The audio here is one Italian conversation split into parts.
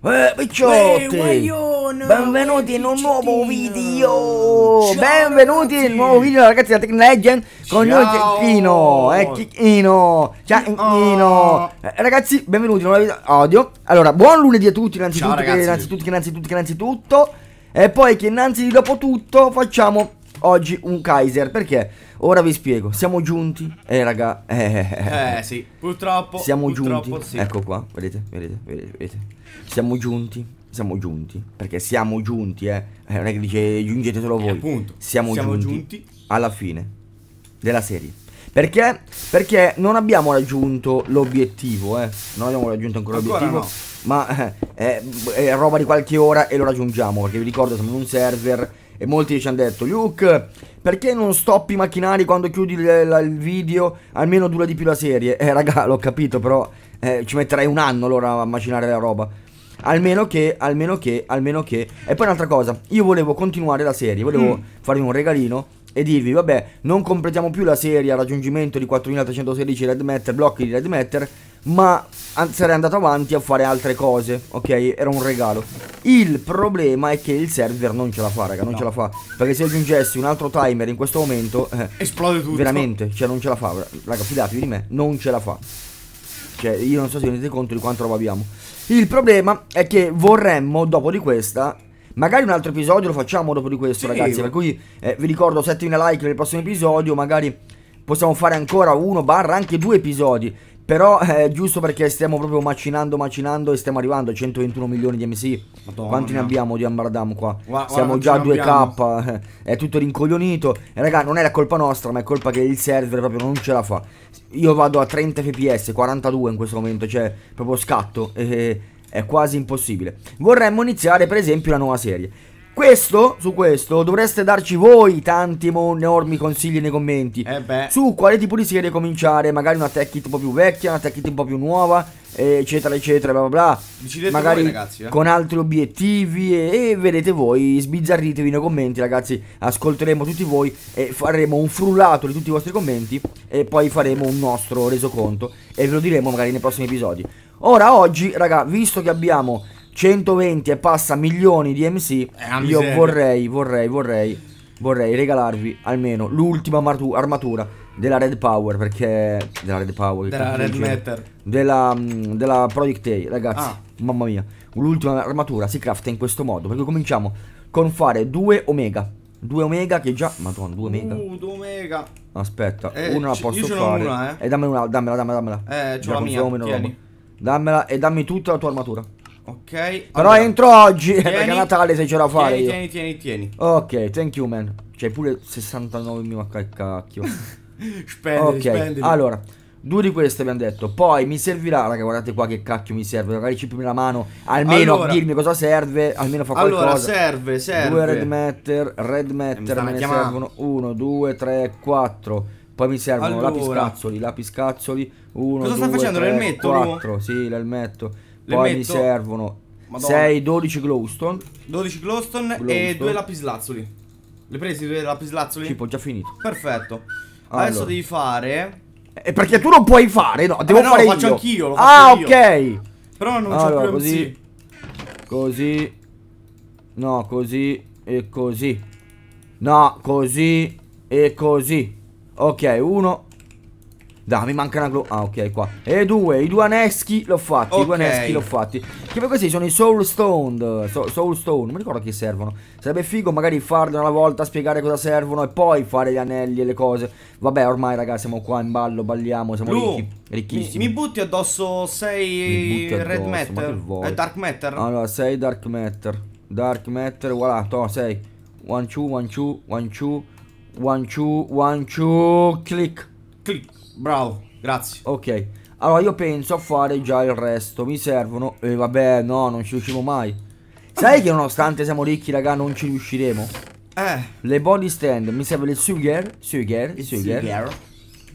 Eh, eh, picciotti! Benvenuti in un eh, nuovo video! Benvenuti in un nuovo video ragazzi da Tech Legend con noi Chicchino! Eh, Chicchino! Ciao eh, Ragazzi, benvenuti in un nuovo video audio. Allora, buon lunedì a tutti innanzitutto, che, innanzitutto, che innanzitutto, che innanzitutto. E poi che innanzi dopo tutto facciamo oggi un Kaiser. Perché? Ora vi spiego. Siamo giunti. Eh, raga. Eh eh, eh, eh, eh sì. Purtroppo. Siamo purtroppo giunti. Sì. Ecco qua. Vedete, vedete, vedete, vedete. Siamo giunti. Siamo giunti. Perché siamo giunti, eh. non è che dice giungete solo voi. Eh, appunto. Siamo, siamo giunti, giunti alla fine della serie. Perché? Perché non abbiamo raggiunto l'obiettivo, eh. Non abbiamo raggiunto ancora, ancora l'obiettivo. No. Ma eh, è, è roba di qualche ora e lo raggiungiamo. Perché vi ricordo, siamo in un server e molti ci hanno detto Luke perché non stoppi i macchinari quando chiudi il, la, il video almeno dura di più la serie eh raga l'ho capito però eh, ci metterai un anno allora a macinare la roba almeno che almeno che almeno che e poi un'altra cosa io volevo continuare la serie volevo mm. farvi un regalino e dirvi vabbè non completiamo più la serie al raggiungimento di 4316 red matter blocchi di red matter ma sarei andato avanti a fare altre cose, ok? Era un regalo. Il problema è che il server non ce la fa, raga, non no. ce la fa. Perché se aggiungessi un altro timer in questo momento... Eh, Esplode tutto. Veramente, cioè non ce la fa, raga, fidatevi di me, non ce la fa. Cioè, io non so se vi rendete conto di quanto roba abbiamo. Il problema è che vorremmo, dopo di questa, Magari un altro episodio lo facciamo dopo di questo, sì, ragazzi. Io. Per cui eh, vi ricordo 7000 like nel prossimo episodio. Magari possiamo fare ancora uno, barra anche due episodi. Però è eh, giusto perché stiamo proprio macinando, macinando e stiamo arrivando a 121 milioni di MC. Madonna. Quanti ne abbiamo di Ambardam qua? Guarda, Siamo già a 2K, eh, è tutto rincoglionito. E raga, non è la colpa nostra, ma è colpa che il server proprio non ce la fa. Io vado a 30 fps, 42 in questo momento, cioè proprio scatto. E, eh, eh, è quasi impossibile. Vorremmo iniziare per esempio una nuova serie. Questo, su questo, dovreste darci voi tanti enormi consigli nei commenti. Eh su quale tipo di serie cominciare, magari una tech kit un po' più vecchia, una tech kit un po' più nuova, eh, eccetera, eccetera, bla bla bla. Decidete magari voi, ragazzi, eh. con altri obiettivi e, e, vedete voi, sbizzarritevi nei commenti, ragazzi. Ascolteremo tutti voi e faremo un frullato di tutti i vostri commenti e poi faremo un nostro resoconto e ve lo diremo magari nei prossimi episodi. Ora, oggi, raga, visto che abbiamo 120 e passa milioni di MC, eh, io vorrei, vorrei, vorrei, vorrei regalarvi almeno l'ultima armatura della Red Power, perché... Della Red Power. Della Red Matter. Della, mm, della Project A, ragazzi. Ah. Mamma mia. L'ultima armatura si crafta in questo modo, perché cominciamo con fare due Omega. Due omega che già. Madonna, due omega. Uh, 2 omega. Aspetta, eh, una la posso fare. Una, eh. E dammi una, dammela, dammela, dammela. Eh, c'ho la mia. Dammela e dammi tutta la tua armatura. Ok. Però allora, entro oggi. Tieni, perché a Natale se ce la fare. Tieni, io. tieni, tieni, tieni. Ok, thank you, man. C'hai pure 69 mila cacchio. spendi, ok, spendili. allora. Due di queste abbiamo detto. Poi mi servirà, raga, guardate qua che cacchio mi serve. Magari ci primi la mano. Almeno allora, dirmi cosa serve. Almeno fa qualcosa. Allora, serve, serve. Due red matter, red eh, matter. Me ne chiamando. servono uno, due, tre, quattro. Poi mi servono allora. lapiscazzoli, lapiscazzoli. Uno, cosa due, sta facendo? L'elmetto? Quattro, lui? sì, l'elmetto. Le Poi metto... mi servono 6, 12 glowstone 12 glowstone, e 2 lapislazzuli Le presi 2 lapislazzuli? Tipo, già finito Perfetto allora. Adesso devi fare E eh, perché tu non puoi fare, no, devo Vabbè, eh, fare no, lo faccio anch'io Ah, io. ok Però non allora, c'ho così Così No, così E così No, così E così Ok, uno dai, mi manca una glow. Ah, ok, qua. E due, i due aneschi l'ho fatti. Okay. I due aneschi l'ho fatti. Che poi questi sono i Soul Stone. So, soul Stone, non mi ricordo che servono. Sarebbe figo magari farlo una volta, spiegare cosa servono e poi fare gli anelli e le cose. Vabbè, ormai, ragazzi, siamo qua in ballo, balliamo, siamo Blue. ricchi. Ricchissimi. Mi, mi butti addosso 6 Red Matter. E eh, dark Matter. Allora, 6 Dark Matter. Dark Matter, voilà, to, sei. One two, one two, one two, one two, 1, 2, click. Click. Bravo, grazie. Ok. Allora io penso a fare già il resto. Mi servono... E eh, vabbè, no, non ci riusciamo mai. Sai che nonostante siamo ricchi, raga, non ci riusciremo? Eh. Le body stand. Mi serve il sugar. Sugar. Sugar. Sugar.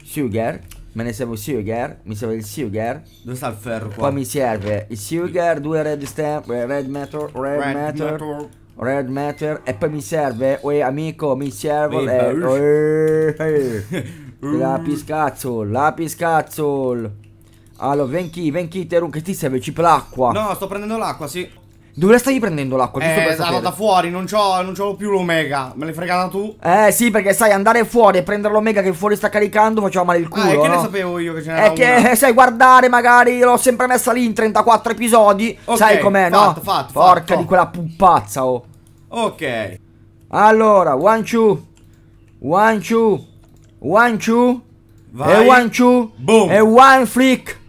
sugar. Me ne serve il sugar. Mi serve il sugar. Dove sta il ferro qua? Poi mi serve il sugar, due red stamp, eh, red matter. red, red metal. metal. Red Matter e poi mi serve, uè amico mi serve eh, Uh. Lapis cazzol, lapis cazzol. Allora, venchi, venchi, Terun, che ti serve? Ci l'acqua. No, sto prendendo l'acqua, sì. Dove la stai prendendo l'acqua? Eh, sono da fuori, non c'ho, più l'omega. Me l'hai fregata tu? Eh, sì, perché sai, andare fuori e prendere l'omega che fuori sta caricando faceva male il ah, culo, Eh, che no? ne sapevo io che ce n'era È eh, una. che, sai, guardare magari, l'ho sempre messa lì in 34 episodi. Okay, sai com'è, no? Fatto, fatto, Porca fatto. di quella puppazza, oh. Ok. Allora, one, two. One, two. One, two. Vai. E one, two. Boom. E one flick.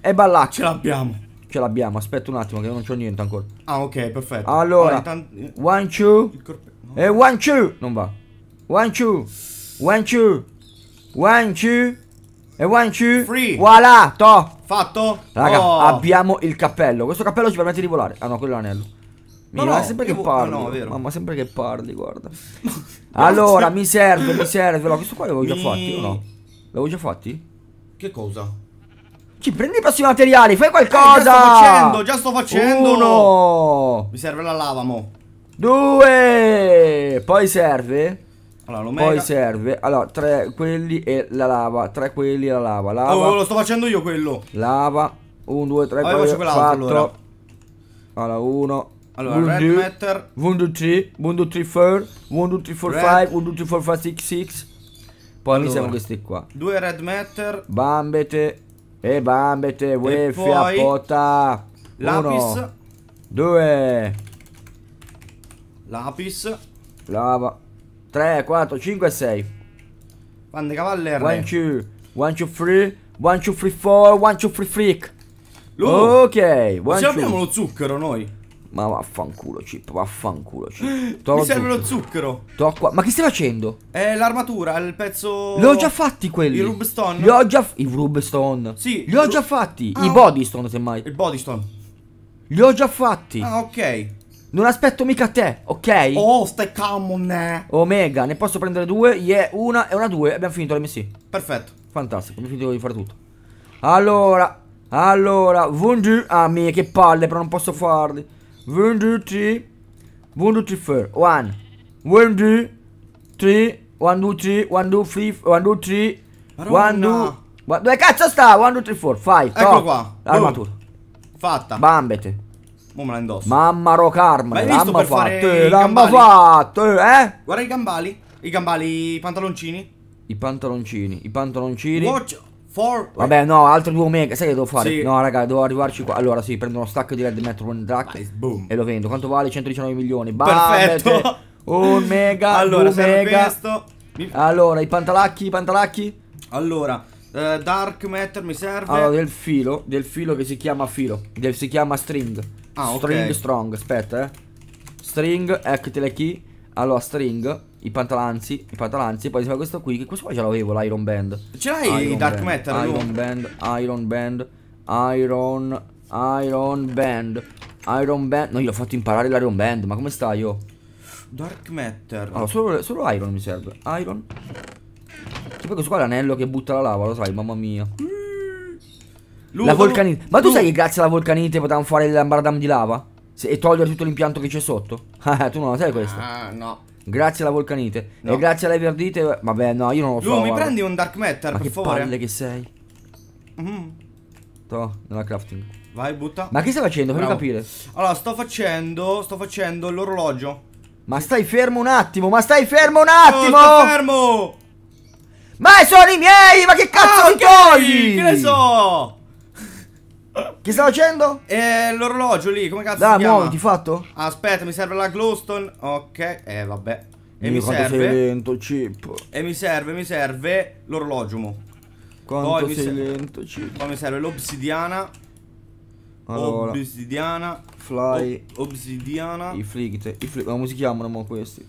E ballacca. Ce l'abbiamo. Ce l'abbiamo. Aspetta un attimo che non c'ho niente ancora. Ah, ok, perfetto. Allora. Poi, eh, one, two. No. E one, two. Non va. One, two. One, two. One, two. E one, two. Free. Voilà, to. Fatto. Raga, oh. abbiamo il cappello. Questo cappello ci permette di volare. Ah no, quello è l'anello. No, no, sempre che ah, parli. No, no, Mamma, sempre che parli, guarda. Allora, mi serve, mi serve. No, questo qua l'avevo già mi... fatti o no? L'avevo già fatti? Che cosa? Ci prendi i prossimi materiali, fai qualcosa! Eh, già sto facendo, già sto facendo! Uno! Mi serve la lava, mo. Due! Poi serve... Allora, Poi serve, allora, tre quelli e la lava, tre quelli e la lava, lava. Oh, lo sto facendo io quello. Lava, 1, 2, 3, 4, 5, 4. Allora, uno, allora, Wund Red Matter 1, 2, 3, 1, 2, 3, 4 1, 2, 3, 4, 5 1, 2, 3, 4, 5, 6, 6 Poi allora, noi siamo questi qua 2 Red Matter Bambete E bambete a pota Lapis 2 Lapis Lava 3, 4, 5 e 6 Quante cavalle R 1, 2, 1, 2, 3 1, 2, 3, 4 1, 2, 3, freak Ok 1, lo zucchero noi ma vaffanculo, Chip, vaffanculo, Chip. Tocco Mi serve lo zucchero. Qua. Ma che stai facendo? È l'armatura, il pezzo... Li ho già fatti quelli. I rubstone. Li ho già... I rubstone. Sì. Li ho già fatti. Ah, I bodystone, semmai. Il bodystone. Li ho già fatti. Ah, ok. Non aspetto mica te, ok? Oh, stai calmo, ne. Omega, ne posso prendere due? Yeah, una e una due. Abbiamo finito l'MC. Perfetto. Fantastico, abbiamo finito di fare tutto. Allora... Allora, buongiorno. Ah, mia, che palle, però non posso farli. 1, 2, 3, 1, 2, 3, 4, 1, 1, 2, 3, 1, 2, 3, 1, 2, 3, 1, 2, 3, 2, ma dove cazzo sta? 1, 2, 3, 4, fai. Eccolo qua. L'armatura. Fatta. Bambete. Mo me la indosso. Mamma rocarma. Ma l'amma fatta. L'amma fatta, eh? Guarda i gambali. I gambali, i pantaloncini. I pantaloncini, i pantaloncini. Watch. Vabbè, no, altro 2 omega. Sai che devo fare? Sì. No, raga, devo arrivarci qua. Allora, sì, prendo uno stack di Red Metro One Drac. E lo vendo. Quanto vale? 119 milioni. Perfetto. Omega. allora, omega. Questo. Mi... Allora, i pantalacchi, i pantalacchi. Allora, eh, Dark Matter mi serve. Allora, del filo, del filo che si chiama filo. Del, si chiama string. Ah, string okay. strong, aspetta, eh. String, ecco la key. Allora, string i pantalanzi, i pantalanzi, poi c'è questo qui, che questo qua ce l'avevo, l'Iron Band. Ce l'hai i Dark Band, Iron Band, Iron Band, Iron, Iron Band, Iron Band. No, io ho fatto imparare l'Iron Band, ma come stai io? Oh? Dark Matter. Allora, solo, solo Iron mi serve. Iron. Che poi questo qua è l'anello che butta la lava, lo sai, mamma mia. Ludo, mm. la vulcanite. Ma tu Ludo. sai che grazie alla vulcanite potevamo fare l'ambaradam di lava? Se, e togliere tutto l'impianto che c'è sotto? Eh, tu non lo sai questo? Ah, no. Grazie alla volcanite. No. E grazie alla verdite. Vabbè, no, io non lo so. Lu, mi prendi un dark matter, Ma per favore. Ma che palle che sei. Mm. To, nella crafting. Vai, butta. Ma che stai facendo? Fammi capire. Allora, sto facendo. Sto facendo l'orologio. Ma stai fermo un attimo, ma stai fermo un attimo! Oh, sto fermo! Ma sono i miei! Ma che cazzo ah, mi togli? Che ne so! Che sta facendo? Eh, l'orologio lì, come cazzo Dai, si chiama? muoviti, fatto? Aspetta, mi serve la glowstone Ok, eh, vabbè E Dio, mi serve lento, chip E mi serve, mi serve l'orologio mo Quanto Poi sei serve... lento, chip Poi mi serve l'obsidiana allora. Obsidiana Fly ob Obsidiana I flight I flight Come si chiamano mo questi?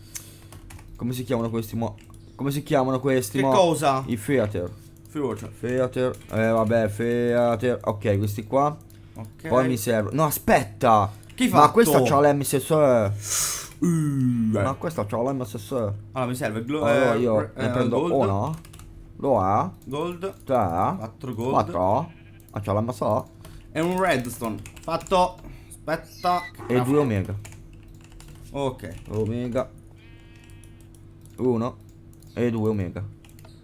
Come si chiamano questi mo? Come si chiamano questi che mo? Che cosa? I theater Future. Feater. Eh vabbè, Feater. Ok, questi qua. Okay. Poi mi serve. No, aspetta! Chi fa? Uh, eh. Ma questa c'ha l'MSS. Mm. Ma questa c'ha l'MSS. Allora mi serve glow. Allora eh, io eh, ne prendo gold. uno. Lo è. Gold. 3. 4 gold. 4. Ah, c'ha l'MSS. E un redstone. Fatto. Aspetta. E due omega. Ok. Omega. 1 e due omega.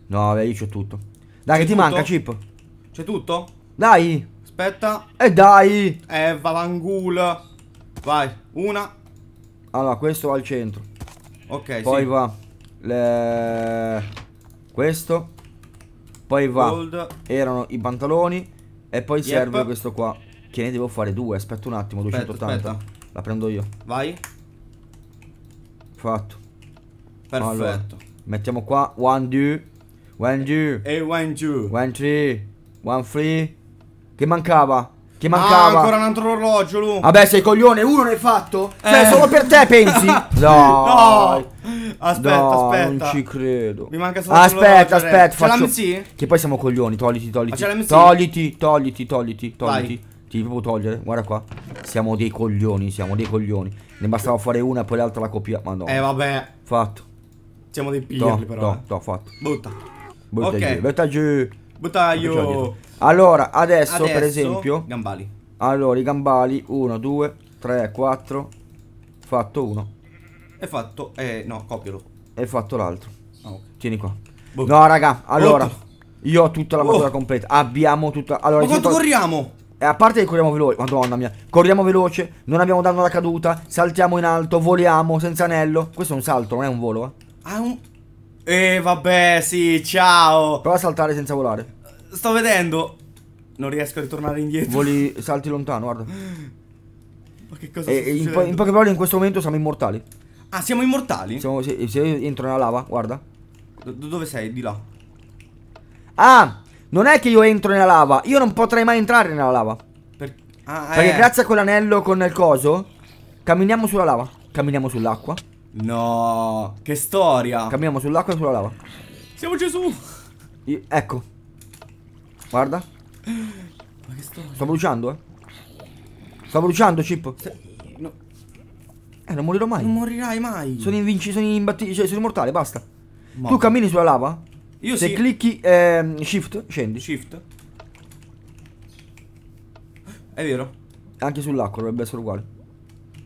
No, vabbè, io c'ho tutto. Dai, che ti tutto? manca, Chip? C'è tutto? Dai! Aspetta. E eh, dai! Eh, Valangul. Vai, una. Allora, questo va al centro. Ok, Poi sì. va... Le... Questo. Poi va... Gold. Erano i pantaloni. E poi yep. serve questo qua. Che ne devo fare due. Aspetta un attimo, aspetta, 280. Aspetta. La prendo io. Vai. Fatto. Perfetto. Allora, mettiamo qua. One, due. One two. E eh, One two. One three. One three. Che mancava? Che mancava? Ah, ancora un altro orologio, Lu. Vabbè, sei coglione, uno l'hai fatto? Eh. Cioè, solo per te pensi? No. no. Aspetta, no, aspetta. Non ci credo. Mi manca solo Aspetta, aspetta, c'è faccio. C'è Che poi siamo coglioni, togliti, togliti. Ah, togliti, togliti, togliti, togliti. Vai. Ti devo togliere, guarda qua. Siamo dei coglioni, siamo dei coglioni. Ne bastava fare una e poi l'altra la copia. Ma no. Eh, vabbè. Fatto. Siamo dei pirli, però. No, eh. no, fatto. Butta. Butta ok. Giù, butta giù. Butta Allora, adesso, adesso, per esempio. Gambali. Allora, i gambali. 1, 2, 3, 4. Fatto uno. È fatto. Eh, no, copialo. È fatto l'altro. Oh, okay. Tieni qua. Bo no, raga, allora. Bo io ho tutta la oh. matura oh. completa. Abbiamo tutta. Allora, Ma quanto corriamo? E eh, a parte che corriamo veloce, madonna mia, corriamo veloce, non abbiamo danno alla caduta, saltiamo in alto, voliamo senza anello. Questo è un salto, non è un volo, eh. Ah, un... E vabbè, sì, ciao. Prova a saltare senza volare. Sto vedendo. Non riesco a ritornare indietro. Voli, salti lontano, guarda. Ma che cosa e, in, po in, poche parole, in questo momento siamo immortali. Ah, siamo immortali? Siamo, se, se entro nella lava, guarda. Do dove sei? Di là. Ah, non è che io entro nella lava. Io non potrei mai entrare nella lava. Per ah, Perché eh. grazie a quell'anello con il coso, camminiamo sulla lava. Camminiamo sull'acqua. No, che storia. Cambiamo sull'acqua e sulla lava. Siamo Gesù. Io, ecco. Guarda. Ma che storia. Sto bruciando, eh. Sto bruciando, Cippo. No. Eh, non morirò mai. Non morirai mai. Sono invincibile, sono imbattibile, cioè sono immortale, basta. Ma... Tu cammini sulla lava? Io Se sì. clicchi eh, shift, scendi. Shift. È vero. Anche sull'acqua dovrebbe essere uguale.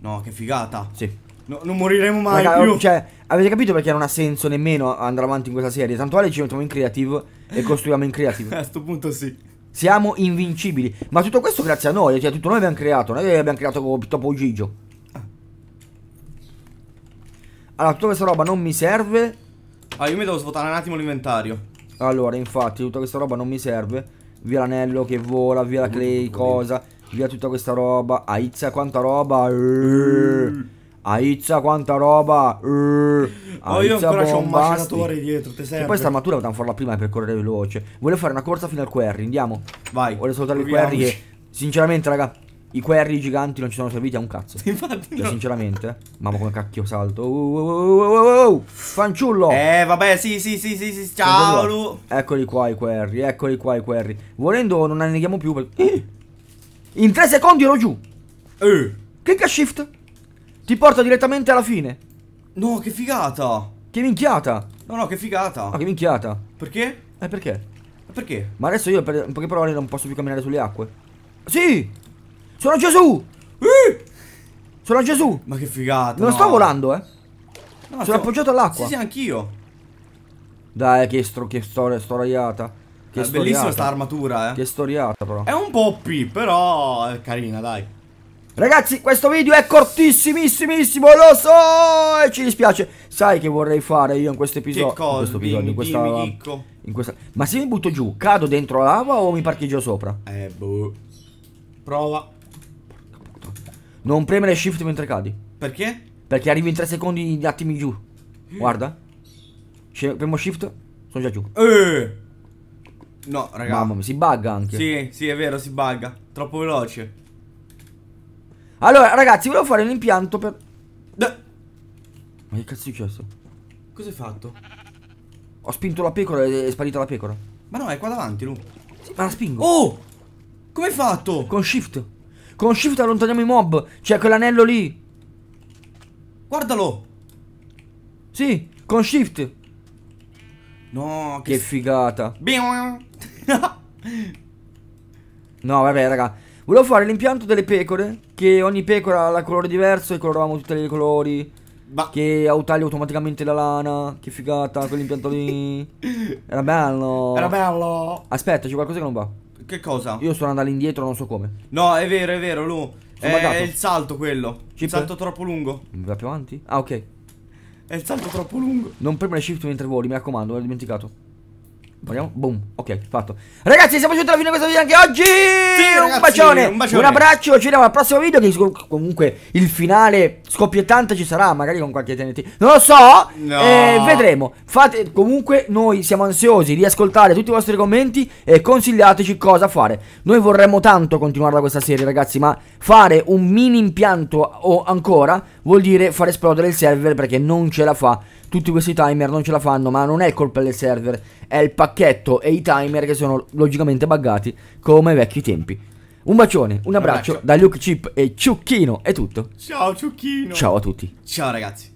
No, che figata. Sì. No, non moriremo mai Raga, più. Cioè, avete capito perché non ha senso nemmeno andare avanti in questa serie? Tanto vale ci mettiamo in creative e costruiamo in creative. a questo punto sì. Siamo invincibili. Ma tutto questo grazie a noi, cioè tutto noi abbiamo creato, noi abbiamo creato Topo Gigio. Ah. Allora, tutta questa roba non mi serve. Ah, io mi devo svuotare un attimo l'inventario. Allora, infatti, tutta questa roba non mi serve. Via l'anello che vola, via la clay, cosa. Via tutta questa roba. Aizza, quanta roba. Mm. Aizza quanta roba! Uh, oh, io ancora c'ho un macinatore dietro, te serve. E poi stamattina potremmo farla prima per correre veloce. Voglio fare una corsa fino al query, andiamo. Vai. Voglio salutare i query che, sinceramente, raga, i query giganti non ci sono serviti a un cazzo. Infatti. Cioè, no. sinceramente. Eh. Mamma come cacchio salto. Uh, uh, uh, uh, Fanciullo. Eh, vabbè, sì, sì, sì, sì, Ciao, Lu. Eccoli qua i query, eccoli qua i query. Volendo non anneghiamo più. In tre secondi ero giù. Eh. Clicca shift. Ti porta direttamente alla fine. No, che figata. Che minchiata. No, no, che figata. Ma che minchiata. Perché? Eh, perché? Eh, perché? Ma adesso io per poche parole non posso più camminare sulle acque. Sì! Sono Gesù! Eh! Sono Gesù! Ma che figata! Non no. sto volando, eh! No, sono stiamo... appoggiato all'acqua! Sì, sì, anch'io! Dai, che, stro... che storia storiata! Che è storiata. bellissima sta armatura, eh! Che storiata, però! È un po' OP, però è carina, dai! Ragazzi, questo video è cortissimissimissimo, lo so, e ci dispiace. Sai che vorrei fare io in questo episodio? Che cosa? In questo episodio, in questa, dimmi, in questa... Ma se mi butto giù, cado dentro la lava o mi parcheggio sopra? Eh, boh. Prova. Non premere shift mentre cadi. Perché? Perché arrivi in 3 secondi di attimi giù. Eh. Guarda. Premo shift, sono già giù. Eh. No, raga. Mamma mia, si bugga anche. Sì, sì, è vero, si bugga. Troppo veloce. Allora, ragazzi, volevo fare un impianto per... Ma che cazzo è successo? Cosa fatto? Ho spinto la pecora e è sparita la pecora. Ma no, è qua davanti, Lu. Sì, ma la spingo. Oh! Come hai fatto? Con shift. Con shift allontaniamo i mob. C'è quell'anello lì. Guardalo. Sì, con shift. No, che, che figata. no, vabbè, raga. Volevo fare l'impianto delle pecore, che ogni pecora ha colore diverso e coloravamo tutti i colori. ba- Che taglio automaticamente la lana. Che figata, quell'impianto lì. Era bello. Era bello. Aspetta, c'è qualcosa che non va. Che cosa? Io sto andando all'indietro non so come. No, è vero, è vero, Lu. Sono è il salto quello. Chip? Il salto troppo lungo. va più avanti? Ah, ok. È il salto troppo lungo. Non premere shift mentre voli, mi raccomando, l'ho dimenticato. Proviamo, boom, ok, fatto Ragazzi siamo giunti alla fine di questo video anche oggi sì, ragazzi, un, bacione, un, bacione, un abbraccio, ci vediamo al prossimo video Che comunque il finale scoppiettante ci sarà Magari con qualche TNT, non lo so no. eh, Vedremo Fate, Comunque noi siamo ansiosi di ascoltare tutti i vostri commenti E consigliateci cosa fare Noi vorremmo tanto continuare da questa serie ragazzi Ma fare un mini impianto o ancora Vuol dire far esplodere il server perché non ce la fa tutti questi timer non ce la fanno, ma non è colpa del server, è il pacchetto e i timer che sono logicamente buggati come ai vecchi tempi. Un bacione, un abbraccio, un abbraccio. da Luke Chip e Ciucchino è tutto. Ciao Ciucchino. Ciao a tutti. Ciao ragazzi.